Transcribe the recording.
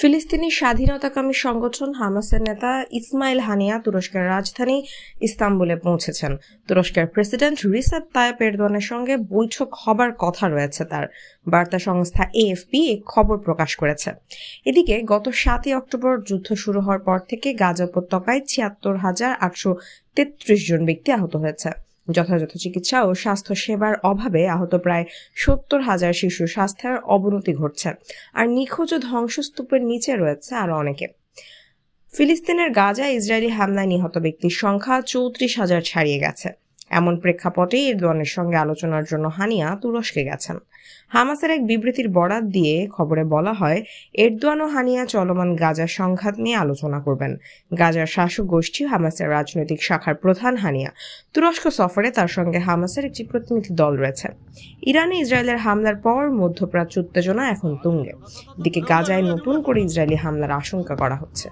ফিলিস্তিনি স্বাধীনতাকামী সংগঠন হামাসের নেতা ইসমাইল হানিয়া তুরস্কের রাজধানী ইস্তাম্বুলে পৌঁছেছেন তুরস্কের প্রেসিডেন্ট রিসাদ তায়েব এরদোয়ানের সঙ্গে বৈঠক হবার কথা রয়েছে তার বার্তা সংস্থা এএফপি এ খবর প্রকাশ করেছে এদিকে গত সাতই অক্টোবর যুদ্ধ শুরু হওয়ার পর থেকে গাজা উপত্যকায় ছিয়াত্তর হাজার আটশো তেত্রিশ জন ব্যক্তি আহত হয়েছে যথাযথ চিকিৎসা ও স্বাস্থ্য সেবার অভাবে আহত প্রায় সত্তর হাজার শিশু স্বাস্থ্যের অবনতি ঘটছে আর নিখোঁজ ধ্বংসস্তূপের নিচে রয়েছে আরো অনেকে ফিলিস্তিনের গাজা ইসরায়েলি হামলায় নিহত ব্যক্তির সংখ্যা চৌত্রিশ হাজার ছাড়িয়ে গেছে এমন প্রেক্ষাপটে ইরদোয়ানের সঙ্গে আলোচনার জন্য হানিয়া তুরস্কে গেছেন হামাসের এক বিবৃতির বরাত দিয়ে খবরে বলা হয় এরদোয়ান ও হানিয়া চলমান গাজা সংঘাত নিয়ে আলোচনা করবেন গাজার শাসক গোষ্ঠী হামাসের রাজনৈতিক শাখার প্রধান হানিয়া তুরস্ক সফরে তার সঙ্গে হামাসের একটি প্রতিনিধি দল রয়েছে ইরানে ইসরায়েলের হামলার পর মধ্যপ্রাচ্য উত্তেজনা এখন তুঙ্গে এদিকে গাজায় নতুন করে ইসরায়েলি হামলার আশঙ্কা করা হচ্ছে